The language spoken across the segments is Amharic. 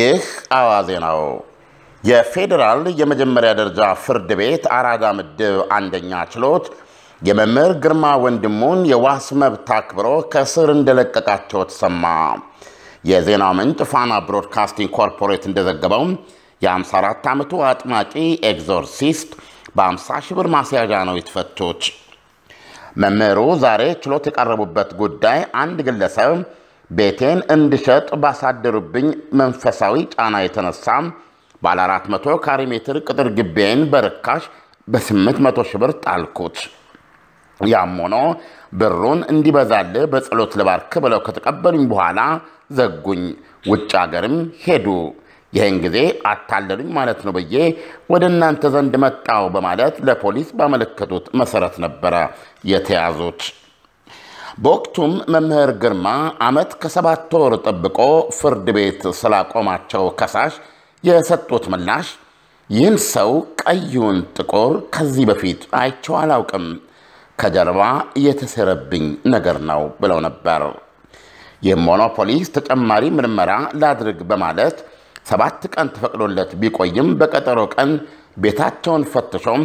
ይህ አዋዜ ነው። የፌዴራል የመጀመሪያ ደረጃ ፍርድ ቤት አራዳ ምድብ አንደኛ ችሎት የመምህር ግርማ ወንድሙን የዋስ መብት አክብሮ ከስር እንደለቀቃቸው ተሰማ። የዜና ምንጭ ፋና ብሮድካስቲንግ ኮርፖሬት እንደዘገበው የ54 ዓመቱ አጥማቂ ኤግዞርሲስት በ50 ሺህ ብር ማስያዣ ነው የተፈቱት። መምህሩ ዛሬ ችሎት የቀረቡበት ጉዳይ አንድ ግለሰብ ቤቴን እንድሸጥ ባሳደሩብኝ መንፈሳዊ ጫና የተነሳም ባለ 400 ካሬ ሜትር ቅጥር ግቢዬን በርካሽ በ800 ሺህ ብር ጣልኩት። ያም ሆኖ ብሩን እንዲበዛል በጸሎት ልባርክ ብለው ከተቀበሉኝ በኋላ ዘጉኝ፣ ውጭ ሀገርም ሄዱ። ይህን ጊዜ አታለሉኝ ማለት ነው ብዬ ወደ እናንተ ዘንድ መጣው በማለት ለፖሊስ ባመለከቱት መሰረት ነበረ የተያዙት። በወቅቱም መምህር ግርማ ዓመት ከሰባት ወር ጠብቆ ፍርድ ቤት ስላቆማቸው ከሳሽ የሰጡት ምላሽ ይህን ሰው ቀዩን ጥቁር ከዚህ በፊት አይቼው አላውቅም፣ ከጀርባ እየተሰረብኝ ነገር ነው ብለው ነበር። ሆኖ ፖሊስ ተጨማሪ ምርመራ ላድርግ በማለት ሰባት ቀን ተፈቅዶለት ቢቆይም በቀጠሮ ቀን ቤታቸውን ፈትሾም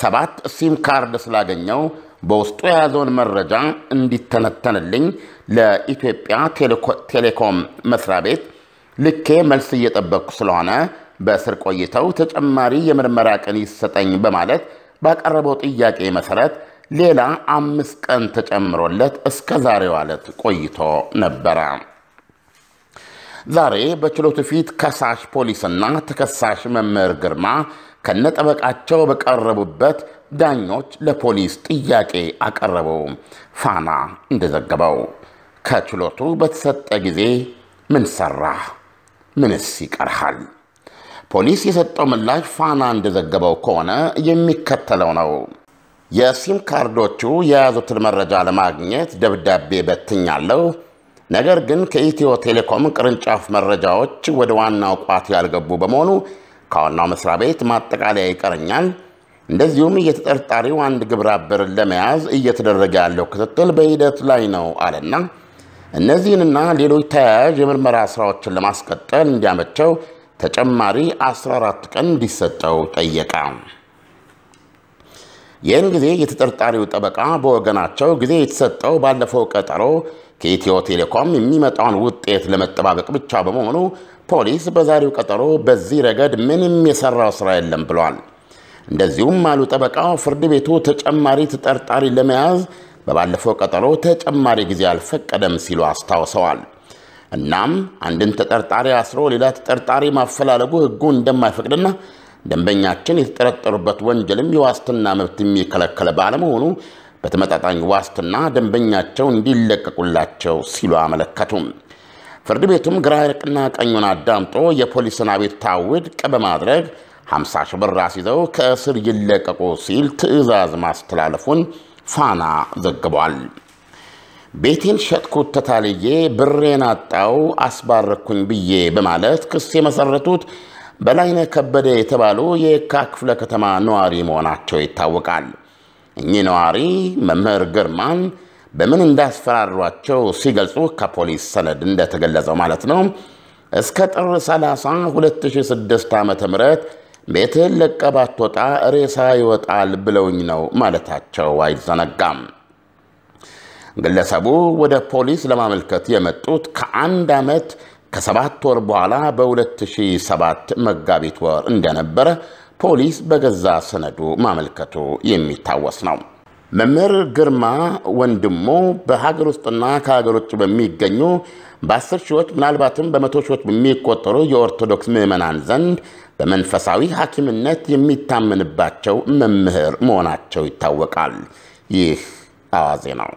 ሰባት ሲም ካርድ ስላገኘው በውስጡ የያዘውን መረጃ እንዲተነተንልኝ ለኢትዮጵያ ቴሌኮም መስሪያ ቤት ልኬ መልስ እየጠበቅኩ ስለሆነ በእስር ቆይተው ተጨማሪ የምርመራ ቀን ይሰጠኝ በማለት ባቀረበው ጥያቄ መሰረት ሌላ አምስት ቀን ተጨምሮለት እስከ ዛሬው ዕለት ቆይቶ ነበረ። ዛሬ በችሎቱ ፊት ከሳሽ ፖሊስና ተከሳሽ መምህር ግርማ ከነጠበቃቸው በቀረቡበት ዳኞች ለፖሊስ ጥያቄ አቀረቡ። ፋና እንደዘገበው ከችሎቱ በተሰጠ ጊዜ ምን ምንስ ይቀርሃል? ፖሊስ የሰጠው ምላሽ ፋና እንደዘገበው ከሆነ የሚከተለው ነው። የሲም ካርዶቹ የያዙትን መረጃ ለማግኘት ደብዳቤ በትኛለሁ። ነገር ግን ከኢትዮ ቴሌኮም ቅርንጫፍ መረጃዎች ወደ ዋናው ቋት ያልገቡ በመሆኑ ከዋናው መስሪያ ቤት ማጠቃለያ ይቀረኛል። እንደዚሁም እየተጠርጣሪው አንድ ግብረ አበርን ለመያዝ እየተደረገ ያለው ክትትል በሂደት ላይ ነው አለና እነዚህንና ሌሎች ተያያዥ የምርመራ ስራዎችን ለማስቀጠል እንዲያመቸው ተጨማሪ 14 ቀን እንዲሰጠው ጠየቀ። ይህን ጊዜ የተጠርጣሪው ጠበቃ በወገናቸው ጊዜ የተሰጠው ባለፈው ቀጠሮ ከኢትዮ ቴሌኮም የሚመጣውን ውጤት ለመጠባበቅ ብቻ በመሆኑ ፖሊስ በዛሬው ቀጠሮ በዚህ ረገድ ምንም የሰራው ስራ የለም ብሏል። እንደዚሁም አሉ ጠበቃው፣ ፍርድ ቤቱ ተጨማሪ ተጠርጣሪ ለመያዝ በባለፈው ቀጠሮ ተጨማሪ ጊዜ አልፈቀደም ሲሉ አስታውሰዋል። እናም አንድን ተጠርጣሪ አስሮ ሌላ ተጠርጣሪ ማፈላለጉ ሕጉ እንደማይፈቅድና ደንበኛችን የተጠረጠሩበት ወንጀልም የዋስትና መብት የሚከለከለ ባለመሆኑ በተመጣጣኝ ዋስትና ደንበኛቸው እንዲለቀቁላቸው ሲሉ አመለከቱም። ፍርድ ቤቱም ግራ ቀኝና ቀኙን አዳምጦ የፖሊስን አቤቱታ ውድቅ በማድረግ 50 ሺህ ብር አስይዘው ከእስር ይለቀቁ ሲል ትዕዛዝ ማስተላለፉን ፋና ዘግቧል። ቤቴን ሸጥኩት ተታልዬ ብሬን አጣው አስባረኩኝ ብዬ በማለት ክስ የመሰረቱት በላይነህ ከበደ የተባሉ የካ ክፍለ ከተማ ነዋሪ መሆናቸው ይታወቃል። እኚህ ነዋሪ መምህር ግርማን በምን እንዳስፈራሯቸው ሲገልጹ ከፖሊስ ሰነድ እንደተገለጸው ማለት ነው እስከ ጥር 30 2006 ዓ ም ቤትህን ለቀህ ባትወጣ ሬሳ ይወጣል ብለውኝ ነው ማለታቸው አይዘነጋም። ግለሰቡ ወደ ፖሊስ ለማመልከት የመጡት ከአንድ ዓመት ከሰባት ወር በኋላ በ2007 መጋቢት ወር እንደነበረ ፖሊስ በገዛ ሰነዱ ማመልከቱ የሚታወስ ነው። መምህር ግርማ ወንድሙ በሀገር ውስጥና ከሀገር ውጭ በሚገኙ በአስር ሺዎች ምናልባትም በመቶ ሺዎች በሚቆጠሩ የኦርቶዶክስ ምዕመናን ዘንድ በመንፈሳዊ ሐኪምነት የሚታመንባቸው መምህር መሆናቸው ይታወቃል። ይህ አዋዜ ነው።